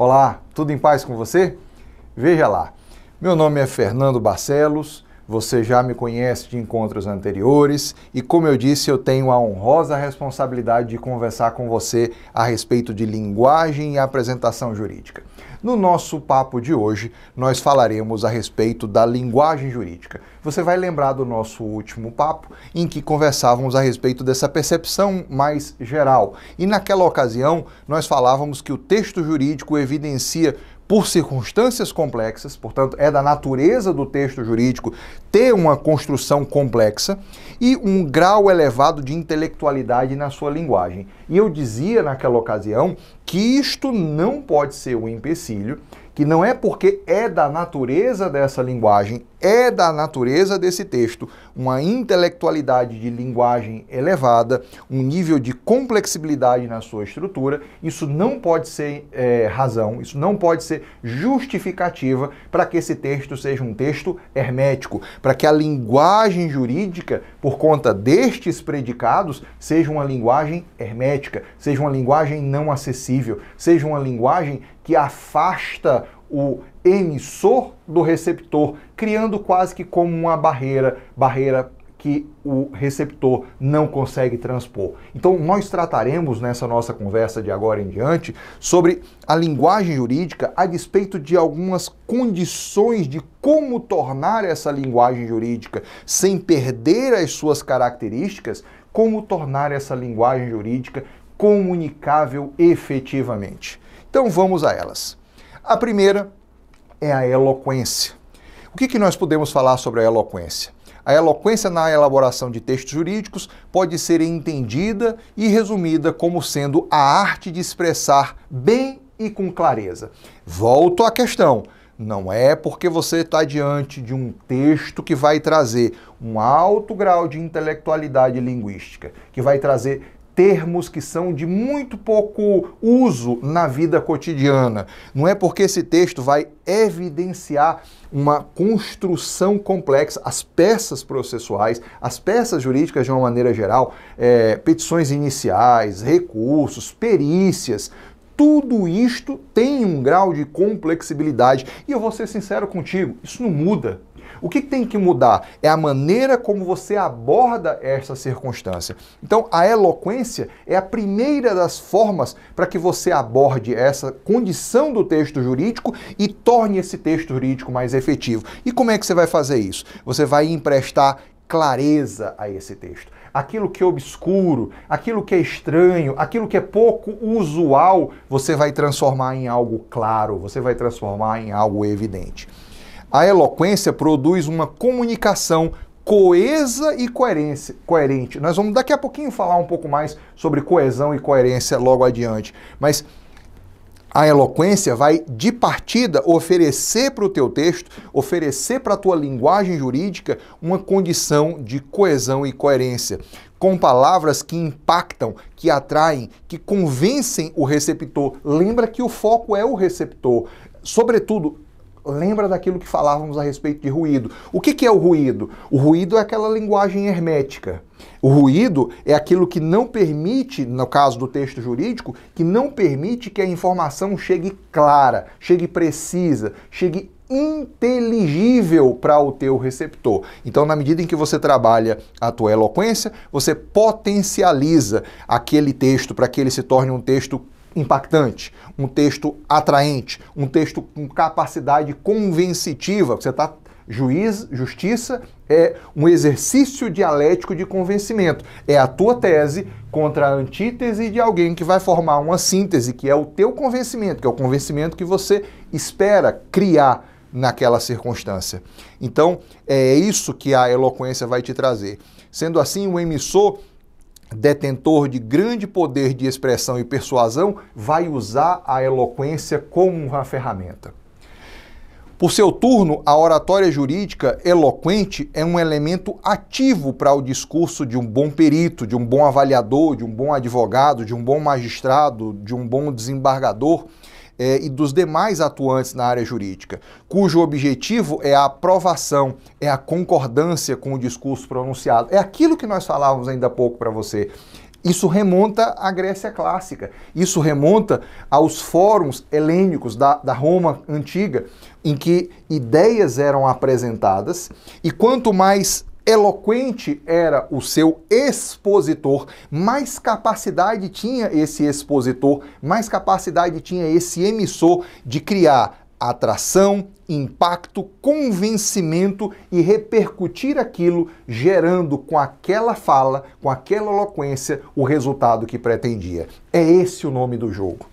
Olá, tudo em paz com você? Veja lá, meu nome é Fernando Barcelos, você já me conhece de encontros anteriores e, como eu disse, eu tenho a honrosa responsabilidade de conversar com você a respeito de linguagem e apresentação jurídica. No nosso papo de hoje, nós falaremos a respeito da linguagem jurídica. Você vai lembrar do nosso último papo em que conversávamos a respeito dessa percepção mais geral. E naquela ocasião, nós falávamos que o texto jurídico evidencia por circunstâncias complexas, portanto, é da natureza do texto jurídico ter uma construção complexa e um grau elevado de intelectualidade na sua linguagem. E eu dizia naquela ocasião que isto não pode ser um empecilho que não é porque é da natureza dessa linguagem, é da natureza desse texto, uma intelectualidade de linguagem elevada, um nível de complexibilidade na sua estrutura, isso não pode ser é, razão, isso não pode ser justificativa para que esse texto seja um texto hermético, para que a linguagem jurídica, por conta destes predicados, seja uma linguagem hermética, seja uma linguagem não acessível, seja uma linguagem que afasta o emissor do receptor, criando quase que como uma barreira, barreira que o receptor não consegue transpor. Então, nós trataremos nessa nossa conversa de agora em diante sobre a linguagem jurídica a despeito de algumas condições de como tornar essa linguagem jurídica sem perder as suas características, como tornar essa linguagem jurídica comunicável efetivamente. Então vamos a elas. A primeira é a eloquência. O que, que nós podemos falar sobre a eloquência? A eloquência na elaboração de textos jurídicos pode ser entendida e resumida como sendo a arte de expressar bem e com clareza. Volto à questão. Não é porque você está diante de um texto que vai trazer um alto grau de intelectualidade linguística, que vai trazer termos que são de muito pouco uso na vida cotidiana. Não é porque esse texto vai evidenciar uma construção complexa, as peças processuais, as peças jurídicas de uma maneira geral, é, petições iniciais, recursos, perícias, tudo isto tem um grau de complexibilidade. E eu vou ser sincero contigo, isso não muda o que tem que mudar é a maneira como você aborda essa circunstância. Então, a eloquência é a primeira das formas para que você aborde essa condição do texto jurídico e torne esse texto jurídico mais efetivo. E como é que você vai fazer isso? Você vai emprestar clareza a esse texto. Aquilo que é obscuro, aquilo que é estranho, aquilo que é pouco usual, você vai transformar em algo claro, você vai transformar em algo evidente. A eloquência produz uma comunicação coesa e coerência, coerente. Nós vamos daqui a pouquinho falar um pouco mais sobre coesão e coerência logo adiante, mas a eloquência vai de partida oferecer para o teu texto, oferecer para a tua linguagem jurídica uma condição de coesão e coerência, com palavras que impactam, que atraem, que convencem o receptor. Lembra que o foco é o receptor. Sobretudo, lembra daquilo que falávamos a respeito de ruído. O que, que, é o ruído? O ruído é aquela linguagem hermética. O ruído é aquilo que não permite, no caso do texto jurídico, que não permite que a informação chegue clara, chegue precisa, chegue inteligível para o teu receptor. Então, na medida em que você trabalha a tua eloquência, você potencializa aquele texto para que ele se torne um texto impactante, um texto atraente, um texto com capacidade convencitiva. Você está juiz, justiça é um exercício dialético de convencimento. É a tua tese contra a antítese de alguém que vai formar uma síntese, que é o teu convencimento, que é o convencimento que você espera criar naquela circunstância. Então, é isso que a eloquência vai te trazer. Sendo assim, o emissor detentor de grande poder de expressão e persuasão, vai usar a eloquência como uma ferramenta. Por seu turno, a oratória jurídica eloquente é um elemento ativo para o discurso de um bom perito, de um bom avaliador, de um bom advogado, de um bom magistrado, de um bom desembargador é, e dos demais atuantes na área jurídica, cujo objetivo é a aprovação, é a concordância com o discurso pronunciado. É aquilo que nós falávamos ainda há pouco para você. Isso remonta à Grécia clássica, isso remonta aos fóruns helênicos da, da Roma antiga, em que ideias eram apresentadas e quanto mais eloquente era o seu expositor, mais capacidade tinha esse expositor, mais capacidade tinha esse emissor de criar atração, impacto, convencimento e repercutir aquilo, gerando com aquela fala, com aquela eloquência, o resultado que pretendia. É esse o nome do jogo.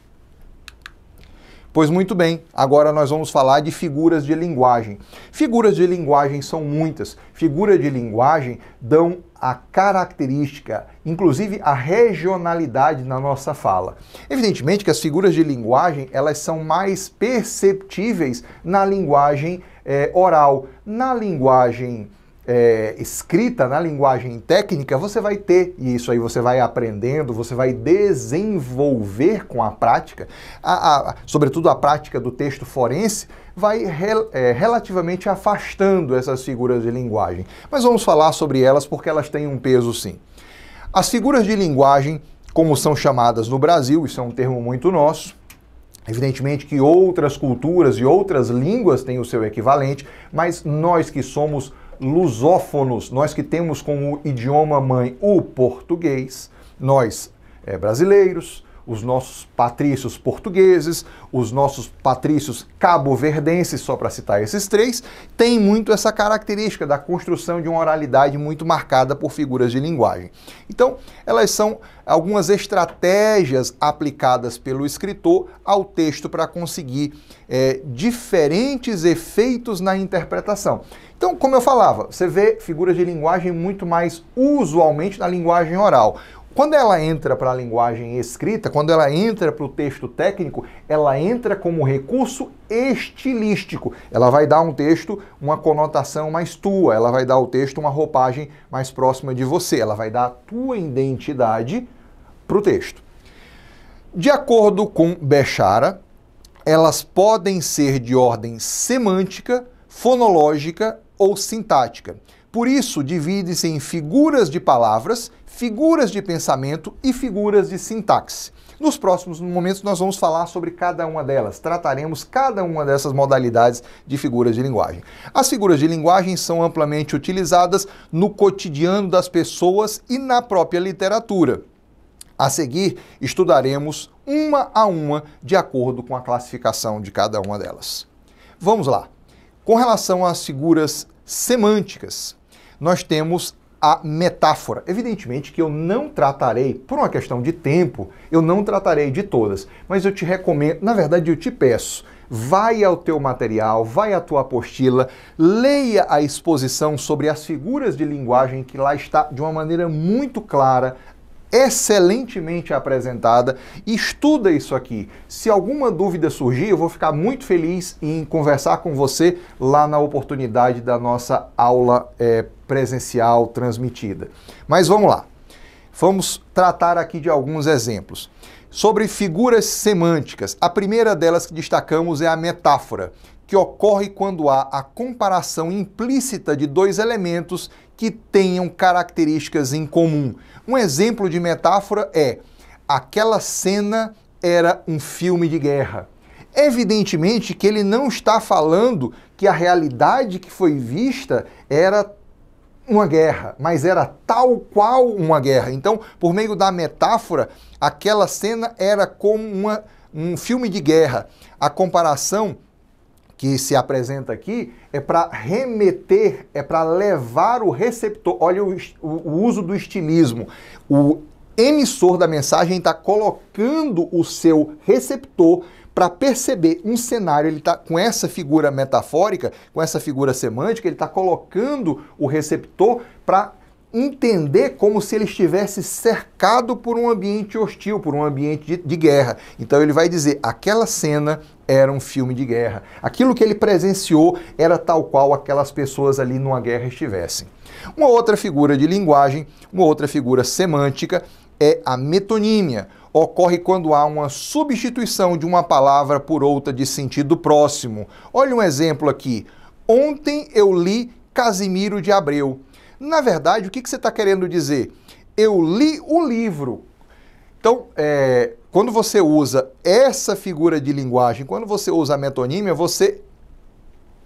Pois muito bem, agora nós vamos falar de figuras de linguagem. Figuras de linguagem são muitas. Figuras de linguagem dão a característica, inclusive a regionalidade na nossa fala. Evidentemente que as figuras de linguagem elas são mais perceptíveis na linguagem é, oral, na linguagem é, escrita na linguagem técnica, você vai ter, e isso aí você vai aprendendo, você vai desenvolver com a prática, a, a, sobretudo a prática do texto forense, vai rel, é, relativamente afastando essas figuras de linguagem. Mas vamos falar sobre elas porque elas têm um peso sim. As figuras de linguagem, como são chamadas no Brasil, isso é um termo muito nosso, Evidentemente que outras culturas e outras línguas têm o seu equivalente, mas nós que somos lusófonos, nós que temos como idioma mãe o português, nós é, brasileiros, os nossos patrícios portugueses, os nossos patrícios cabo-verdenses, só para citar esses três, têm muito essa característica da construção de uma oralidade muito marcada por figuras de linguagem. Então, elas são algumas estratégias aplicadas pelo escritor ao texto para conseguir é, diferentes efeitos na interpretação. Então, como eu falava, você vê figuras de linguagem muito mais usualmente na linguagem oral. Quando ela entra para a linguagem escrita, quando ela entra para o texto técnico, ela entra como recurso estilístico. Ela vai dar um texto uma conotação mais tua, ela vai dar ao texto uma roupagem mais próxima de você, ela vai dar a tua identidade para o texto. De acordo com Bechara, elas podem ser de ordem semântica, fonológica ou sintática. Por isso, divide-se em figuras de palavras figuras de pensamento e figuras de sintaxe. Nos próximos momentos, nós vamos falar sobre cada uma delas, trataremos cada uma dessas modalidades de figuras de linguagem. As figuras de linguagem são amplamente utilizadas no cotidiano das pessoas e na própria literatura. A seguir, estudaremos uma a uma de acordo com a classificação de cada uma delas. Vamos lá. Com relação às figuras semânticas, nós temos a metáfora. Evidentemente que eu não tratarei, por uma questão de tempo, eu não tratarei de todas, mas eu te recomendo, na verdade eu te peço, vai ao teu material, vai à tua apostila, leia a exposição sobre as figuras de linguagem que lá está de uma maneira muito clara, excelentemente apresentada. Estuda isso aqui. Se alguma dúvida surgir, eu vou ficar muito feliz em conversar com você lá na oportunidade da nossa aula é, presencial transmitida. Mas vamos lá. Vamos tratar aqui de alguns exemplos sobre figuras semânticas. A primeira delas que destacamos é a metáfora, que ocorre quando há a comparação implícita de dois elementos que tenham características em comum. Um exemplo de metáfora é: aquela cena era um filme de guerra. Evidentemente que ele não está falando que a realidade que foi vista era uma guerra, mas era tal qual uma guerra. Então, por meio da metáfora, aquela cena era como uma, um filme de guerra. A comparação que se apresenta aqui é para remeter, é para levar o receptor. Olha o, o, o uso do estilismo. O emissor da mensagem está colocando o seu receptor para perceber um cenário, ele está com essa figura metafórica, com essa figura semântica, ele está colocando o receptor para entender como se ele estivesse cercado por um ambiente hostil, por um ambiente de, de, guerra. Então ele vai dizer: aquela cena era um filme de guerra. Aquilo que ele presenciou era tal qual aquelas pessoas ali numa guerra estivessem. Uma outra figura de linguagem, uma outra figura semântica é a metonímia. Ocorre quando há uma substituição de uma palavra por outra de sentido próximo. Olha um exemplo aqui. Ontem eu li Casimiro de Abreu. Na verdade, o que, que você está querendo dizer? Eu li o livro. Então, é, quando você usa essa figura de linguagem, quando você usa a metonímia, você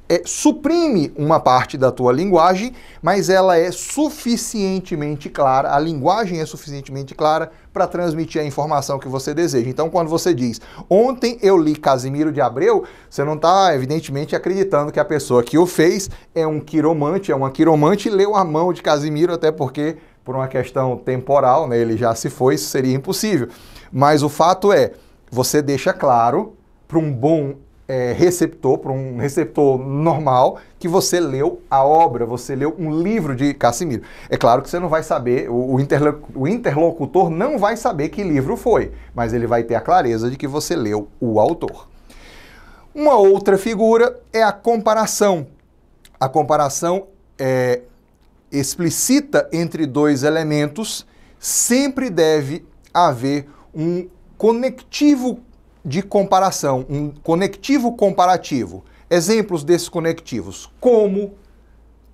é, suprime uma parte da tua linguagem, mas ela é suficientemente clara, a linguagem é suficientemente clara para transmitir a informação que você deseja. Então, quando você diz, ontem eu li Casimiro de Abreu, você não está, evidentemente, acreditando que a pessoa que o fez é um quiromante, é uma quiromante e leu a mão de Casimiro, até porque, por uma questão temporal, né, ele já se foi, isso seria impossível. Mas o fato é, você deixa claro para um bom é, receptor, para um receptor normal, que você leu a obra, você leu um livro de Cassimiro. É claro que você não vai saber, o, o interlocutor não vai saber que livro foi, mas ele vai ter a clareza de que você leu o autor. Uma outra figura é a comparação. A comparação é, explicita entre dois elementos, sempre deve haver um conectivo de comparação, um conectivo comparativo. Exemplos desses conectivos, como,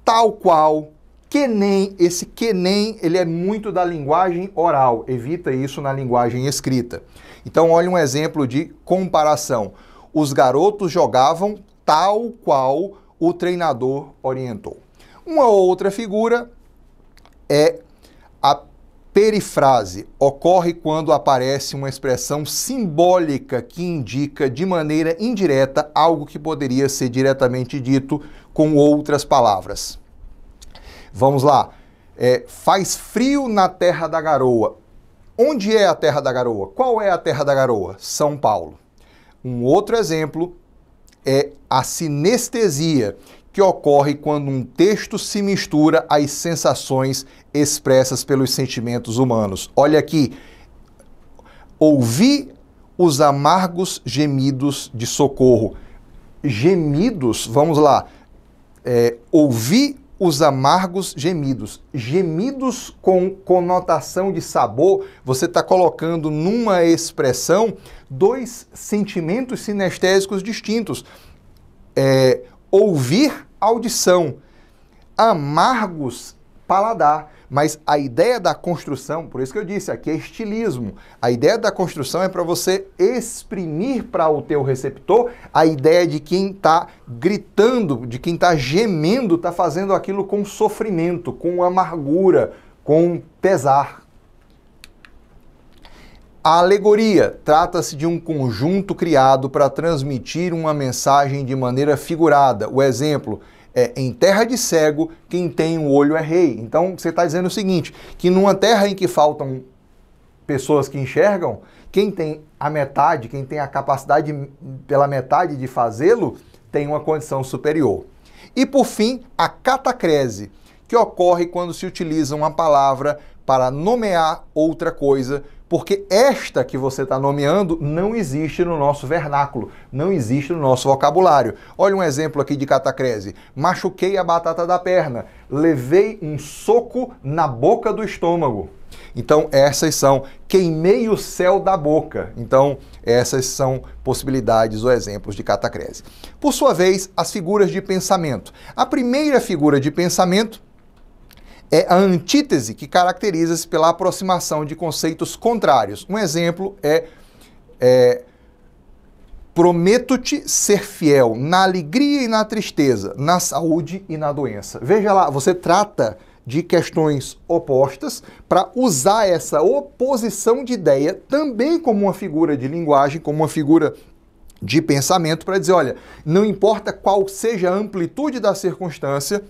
tal qual, que nem. Esse que nem, ele é muito da linguagem oral, evita isso na linguagem escrita. Então, olha um exemplo de comparação. Os garotos jogavam tal qual o treinador orientou. Uma outra figura é a Perifrase ocorre quando aparece uma expressão simbólica que indica de maneira indireta algo que poderia ser diretamente dito com outras palavras. Vamos lá. É, faz frio na Terra da Garoa. Onde é a Terra da Garoa? Qual é a Terra da Garoa? São Paulo. Um outro exemplo é a sinestesia, que ocorre quando um texto se mistura às sensações expressas pelos sentimentos humanos. Olha aqui. Ouvi os amargos gemidos de socorro. Gemidos, vamos lá. É, ouvi os amargos gemidos. Gemidos com conotação de sabor, você está colocando numa expressão dois sentimentos sinestésicos distintos. É, ouvir audição, amargos, paladar. Mas a ideia da construção, por isso que eu disse, aqui é estilismo. A ideia da construção é para você exprimir para o teu receptor a ideia de quem está gritando, de quem está gemendo, está fazendo aquilo com sofrimento, com amargura, com pesar. A alegoria trata-se de um conjunto criado para transmitir uma mensagem de maneira figurada. O exemplo é em terra de cego, quem tem um olho é rei. Então você está dizendo o seguinte: que numa terra em que faltam pessoas que enxergam, quem tem a metade, quem tem a capacidade pela metade de fazê-lo, tem uma condição superior. E por fim, a catacrese, que ocorre quando se utiliza uma palavra para nomear outra coisa porque esta que você está nomeando não existe no nosso vernáculo, não existe no nosso vocabulário. Olha um exemplo aqui de catacrese. Machuquei a batata da perna, levei um soco na boca do estômago. Então, essas são queimei o céu da boca. Então, essas são possibilidades ou exemplos de catacrese. Por sua vez, as figuras de pensamento. A primeira figura de pensamento é a antítese que caracteriza-se pela aproximação de conceitos contrários. Um exemplo é, é Prometo-te ser fiel na alegria e na tristeza, na saúde e na doença. Veja lá, você trata de questões opostas para usar essa oposição de ideia também como uma figura de linguagem, como uma figura de pensamento para dizer, olha, não importa qual seja a amplitude da circunstância,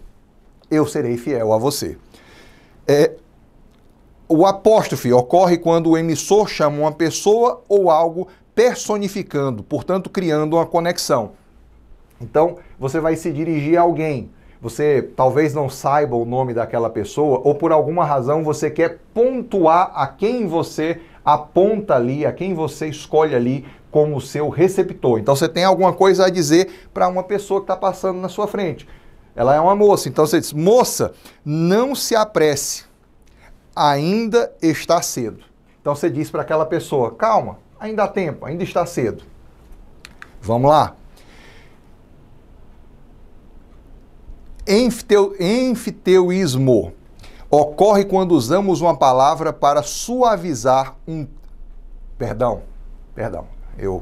eu serei fiel a você. É, o apóstrofe ocorre quando o emissor chama uma pessoa ou algo personificando, portanto, criando uma conexão. Então, você vai se dirigir a alguém. Você talvez não saiba o nome daquela pessoa, ou por alguma razão você quer pontuar a quem você aponta ali, a quem você escolhe ali como seu receptor. Então, você tem alguma coisa a dizer para uma pessoa que está passando na sua frente. Ela é uma moça. Então você diz: moça, não se apresse. Ainda está cedo. Então você diz para aquela pessoa: calma, ainda há tempo, ainda está cedo. Vamos lá. Enfiteu, enfiteuismo ocorre quando usamos uma palavra para suavizar um. Perdão, perdão, eu,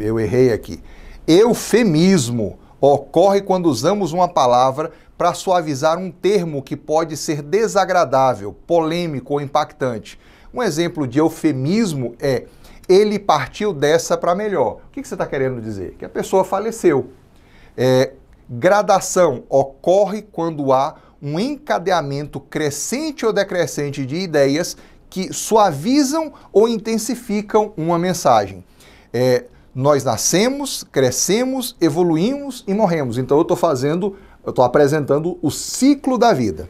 eu errei aqui. Eufemismo ocorre quando usamos uma palavra para suavizar um termo que pode ser desagradável, polêmico ou impactante. Um exemplo de eufemismo é ele partiu dessa para melhor. O que você está querendo dizer? Que a pessoa faleceu. É, gradação ocorre quando há um encadeamento crescente ou decrescente de ideias que suavizam ou intensificam uma mensagem. É, nós nascemos, crescemos, evoluímos e morremos. Então eu estou fazendo, eu estou apresentando o ciclo da vida.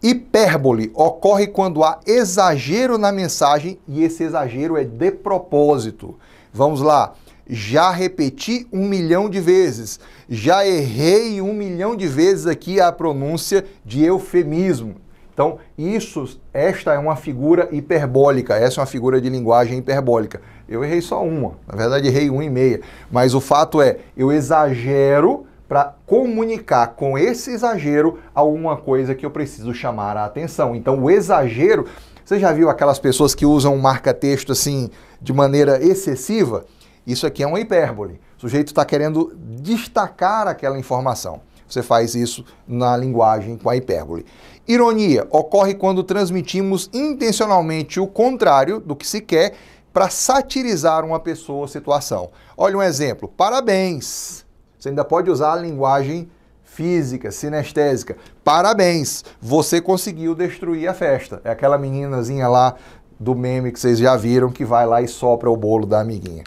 Hipérbole ocorre quando há exagero na mensagem e esse exagero é de propósito. Vamos lá. Já repeti um milhão de vezes. Já errei um milhão de vezes aqui a pronúncia de eufemismo. Então, isso, esta é uma figura hiperbólica, essa é uma figura de linguagem hiperbólica. Eu errei só uma, na verdade errei um e meia, mas o fato é, eu exagero para comunicar com esse exagero alguma coisa que eu preciso chamar a atenção. Então, o exagero, você já viu aquelas pessoas que usam marca-texto assim de maneira excessiva? Isso aqui é uma hipérbole. O sujeito está querendo destacar aquela informação. Você faz isso na linguagem com a hipérbole. Ironia ocorre quando transmitimos intencionalmente o contrário do que se quer para satirizar uma pessoa ou situação. Olha um exemplo: parabéns. Você ainda pode usar a linguagem física, sinestésica. Parabéns, você conseguiu destruir a festa. É aquela meninazinha lá do meme que vocês já viram que vai lá e sopra o bolo da amiguinha.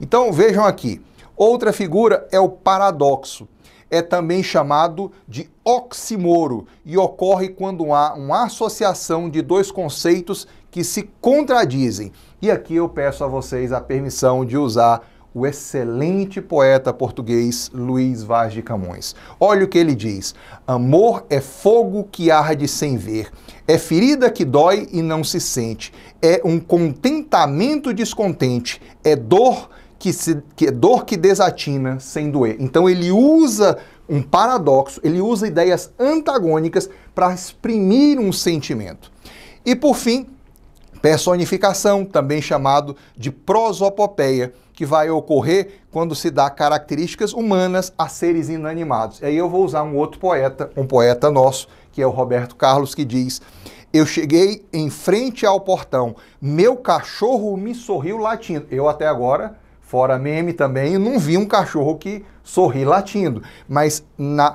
Então vejam aqui. Outra figura é o paradoxo é também chamado de oximoro e ocorre quando há uma associação de dois conceitos que se contradizem. E aqui eu peço a vocês a permissão de usar o excelente poeta português Luiz Vaz de Camões. Olha o que ele diz: Amor é fogo que arde sem ver, é ferida que dói e não se sente, é um contentamento descontente, é dor que, se, que dor que desatina sem doer. Então ele usa um paradoxo, ele usa ideias antagônicas para exprimir um sentimento. E por fim, personificação, também chamado de prosopopeia, que vai ocorrer quando se dá características humanas a seres inanimados. E aí eu vou usar um outro poeta, um poeta nosso, que é o Roberto Carlos, que diz: Eu cheguei em frente ao portão, meu cachorro me sorriu latindo. Eu até agora fora meme também, não vi um cachorro que sorri latindo. Mas na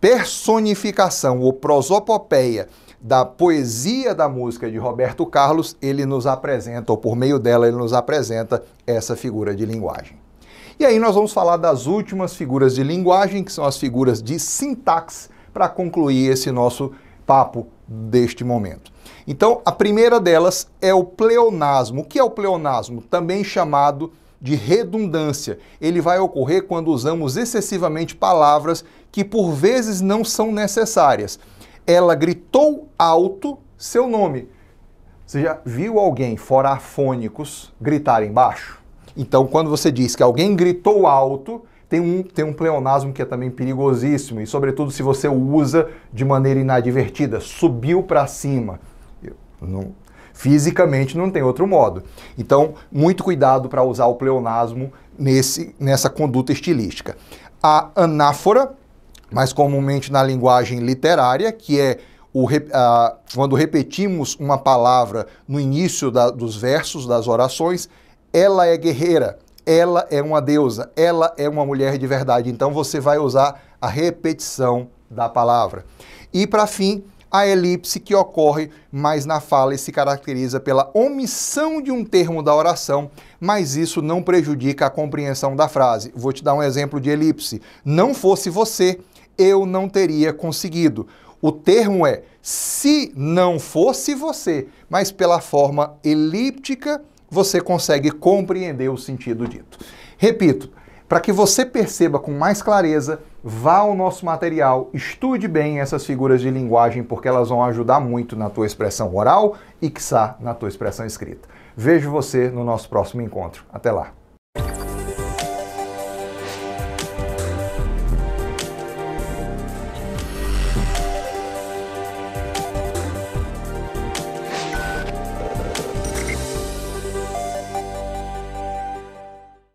personificação ou prosopopeia da poesia da música de Roberto Carlos, ele nos apresenta, ou por meio dela, ele nos apresenta essa figura de linguagem. E aí nós vamos falar das últimas figuras de linguagem, que são as figuras de sintaxe, para concluir esse nosso papo deste momento. Então, a primeira delas é o pleonasmo. O que é o pleonasmo? Também chamado de redundância. Ele vai ocorrer quando usamos excessivamente palavras que por vezes não são necessárias. Ela gritou alto seu nome. Você já viu alguém fora afônicos gritar embaixo? Então, quando você diz que alguém gritou alto, tem um, tem um pleonasmo que é também perigosíssimo, e sobretudo se você o usa de maneira inadvertida, subiu para cima. eu Não, Fisicamente não tem outro modo. Então, muito cuidado para usar o pleonasmo nesse, nessa conduta estilística. A anáfora, mais comumente na linguagem literária, que é o, a, quando repetimos uma palavra no início da, dos versos, das orações, ela é guerreira, ela é uma deusa, ela é uma mulher de verdade. Então você vai usar a repetição da palavra. E para fim, a elipse que ocorre mais na fala e se caracteriza pela omissão de um termo da oração, mas isso não prejudica a compreensão da frase. Vou te dar um exemplo de elipse. Não fosse você, eu não teria conseguido. O termo é se não fosse você, mas pela forma elíptica você consegue compreender o sentido dito. Repito, para que você perceba com mais clareza, vá ao nosso material, estude bem essas figuras de linguagem, porque elas vão ajudar muito na tua expressão oral e, quiçá, na tua expressão escrita. Vejo você no nosso próximo encontro. Até lá!